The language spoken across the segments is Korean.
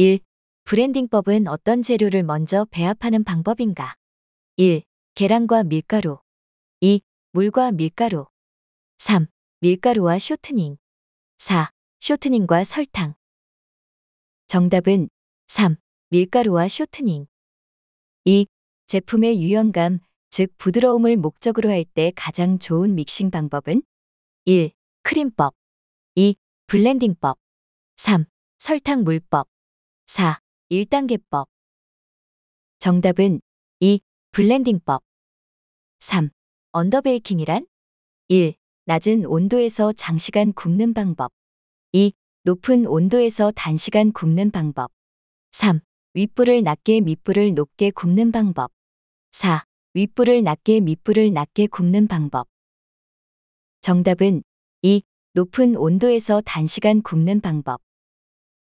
1. 브랜딩법은 어떤 재료를 먼저 배합하는 방법인가? 1. 계란과 밀가루 2. 물과 밀가루 3. 밀가루와 쇼트닝 4. 쇼트닝과 설탕 정답은 3. 밀가루와 쇼트닝 2. 제품의 유연감, 즉 부드러움을 목적으로 할 때 가장 좋은 믹싱 방법은 1. 크림법 2. 블렌딩법 3. 설탕 물법 4. 1단계법 정답은 2. 블렌딩법 3. 언더베이킹이란? 1. 낮은 온도에서 장시간 굽는 방법 2. 높은 온도에서 단시간 굽는 방법 3. 윗불을 낮게 밑불을 높게 굽는 방법 4. 윗불을 낮게 밑불을 낮게 굽는 방법 정답은 2. 높은 온도에서 단시간 굽는 방법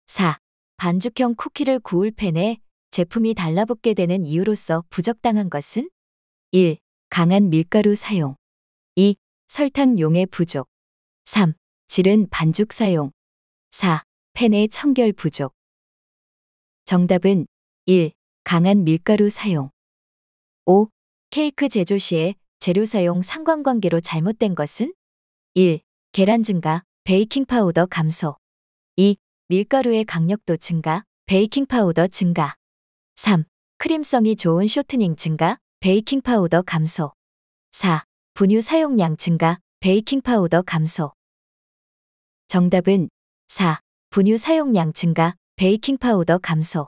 4. 반죽형 쿠키를 구울 팬에 제품이 달라붙게 되는 이유로서 부적당한 것은 1. 강한 밀가루 사용 2. 설탕 용의 부족 3. 질은 반죽 사용 4. 팬의 청결 부족 정답은 1. 강한 밀가루 사용 5. 케이크 제조 시에 재료 사용 상관관계로 잘못된 것은 1. 계란 증가, 베이킹 파우더 감소 2. 밀가루의 강력도 증가, 베이킹 파우더 증가. 3. 크림성이 좋은 쇼트닝 증가, 베이킹 파우더 감소. 4. 분유 사용량 증가, 베이킹 파우더 감소. 정답은 4. 분유 사용량 증가, 베이킹 파우더 감소.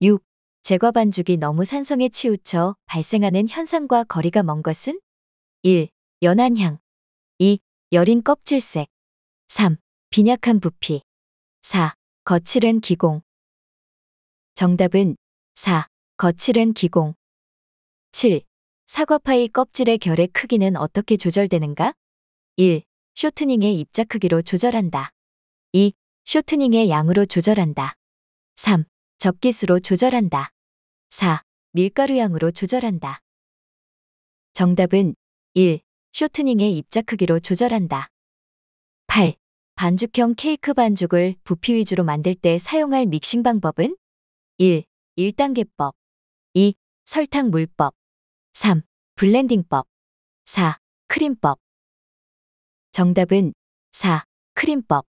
6. 제과 반죽이 너무 산성에 치우쳐 발생하는 현상과 거리가 먼 것은? 1. 연한 향. 2. 여린 껍질색. 3. 빈약한 부피. 4. 거칠은 기공. 정답은 4. 거칠은 기공. 7. 사과파이 껍질의 결의 크기는 어떻게 조절되는가? 1. 쇼트닝의 입자 크기로 조절한다. 2. 쇼트닝의 양으로 조절한다. 3. 접기수로 조절한다. 4. 밀가루 양으로 조절한다. 정답은 1. 쇼트닝의 입자 크기로 조절한다. 8. 반죽형 케이크 반죽을 부피 위주로 만들 때 사용할 믹싱 방법은 1. 1단계법 2. 설탕 물법 3. 블렌딩법 4. 크림법 정답은 4. 크림법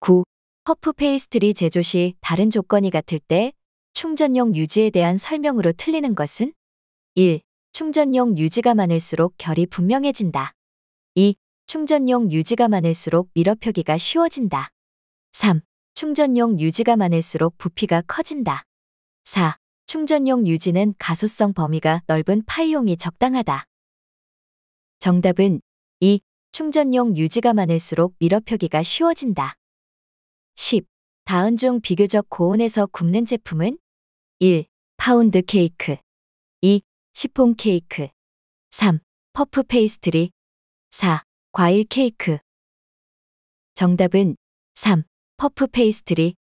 9. 퍼프 페이스트리 제조 시 다른 조건이 같을 때 충전용 유지에 대한 설명으로 틀리는 것은 1. 충전용 유지가 많을수록 결이 분명해진다. 2. 충전용 유지가 많을수록 밀어펴기가 쉬워진다. 3. 충전용 유지가 많을수록 부피가 커진다. 4. 충전용 유지는 가소성 범위가 넓은 파이용이 적당하다. 정답은 2. 충전용 유지가 많을수록 밀어펴기가 쉬워진다. 10. 다은 중 비교적 고온에서 굽는 제품은 1. 파운드 케이크 2. 시폰 케이크 3. 퍼프 페이스트리 4. 과일 케이크. 정답은 3. 퍼프 페이스트리.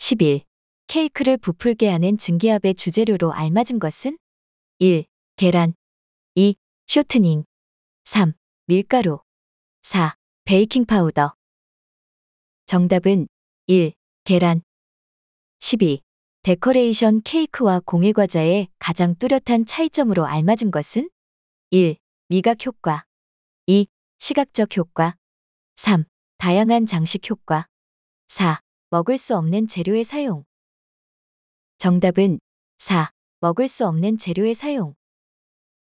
11. 케이크를 부풀게 하는 증기압의 주재료로 알맞은 것은? 1. 계란 2. 쇼트닝 3. 밀가루 4. 베이킹 파우더 정답은 1. 계란 12. 데코레이션 케이크와 공예 과자의 가장 뚜렷한 차이점으로 알맞은 것은? 1. 미각 효과 시각적 효과 3. 다양한 장식 효과 4. 먹을 수 없는 재료의 사용 정답은 4. 먹을 수 없는 재료의 사용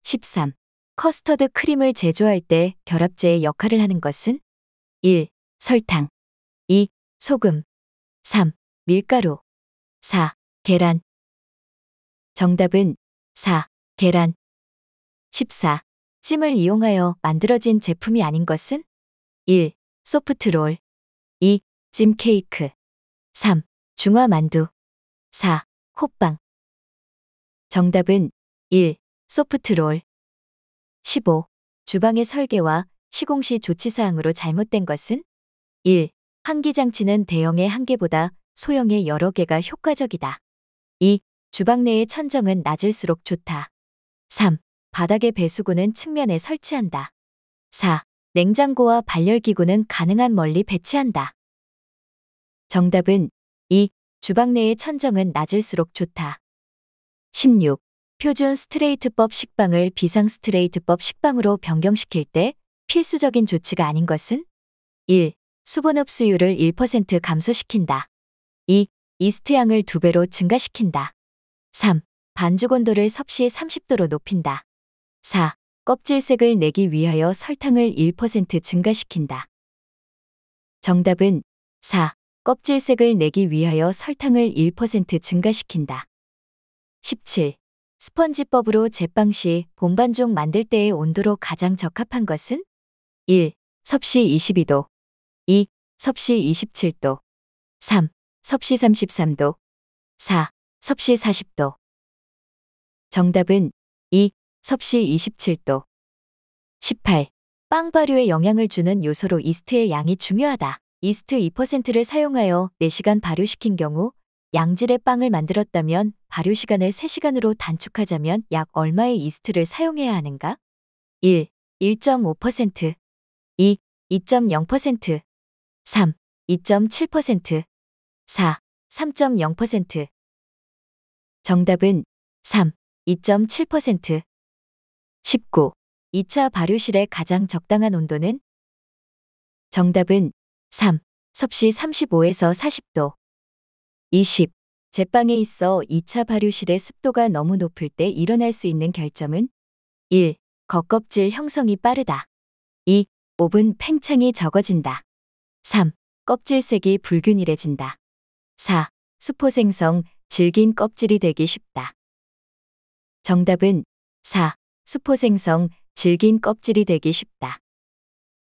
13. 커스터드 크림을 제조할 때 결합제의 역할을 하는 것은 1. 설탕 2. 소금 3. 밀가루 4. 계란 정답은 4. 계란 14. 찜을 이용하여 만들어진 제품이 아닌 것은 1. 소프트롤 2. 찜 케이크 3. 중화만두 4. 호빵 정답은 1. 소프트롤 15. 주방의 설계와 시공시 조치사항으로 잘못된 것은 1. 환기장치는 대형의 한 개보다 소형의 여러 개가 효과적이다. 2. 주방 내의 천정은 낮을수록 좋다. 3. 바닥에 배수구는 측면에 설치한다. 4. 냉장고와 발열기구는 가능한 멀리 배치한다. 정답은 2. 주방 내의 천정은 낮을수록 좋다. 16. 표준 스트레이트법 식빵을 비상 스트레이트법 식빵으로 변경시킬 때 필수적인 조치가 아닌 것은? 1. 수분 흡수율을 1% 감소시킨다. 2. 이스트양을 2배로 증가시킨다. 3. 반죽 온도를 섭씨 30도로 높인다. 4. 껍질색을 내기 위하여 설탕을 1% 증가시킨다. 정답은 4. 껍질색을 내기 위하여 설탕을 1% 증가시킨다. 17. 스펀지법으로 제빵 시 본반죽 만들 때의 온도로 가장 적합한 것은? 1. 섭씨 22도 2. 섭씨 27도 3. 섭씨 33도 4. 섭씨 40도 정답은 2. 섭씨 27도. 18. 빵 발효에 영향을 주는 요소로 이스트의 양이 중요하다. 이스트 2%를 사용하여 4시간 발효시킨 경우 양질의 빵을 만들었다면 발효 시간을 3시간으로 단축하자면 약 얼마의 이스트를 사용해야 하는가? 1. 1.5% 2. 2.0% 3. 2.7% 4. 3.0% 정답은 3. 2.7% 19. 2차 발효실의 가장 적당한 온도는? 정답은 3. 섭씨 35에서 40도. 20. 제빵에 있어 2차 발효실의 습도가 너무 높을 때 일어날 수 있는 결점은? 1. 겉껍질 형성이 빠르다. 2. 오븐 팽창이 적어진다. 3. 껍질색이 불균일해진다. 4. 수포 생성, 질긴 껍질이 되기 쉽다. 정답은 4. 수포생성, 질긴 껍질이 되기 쉽다.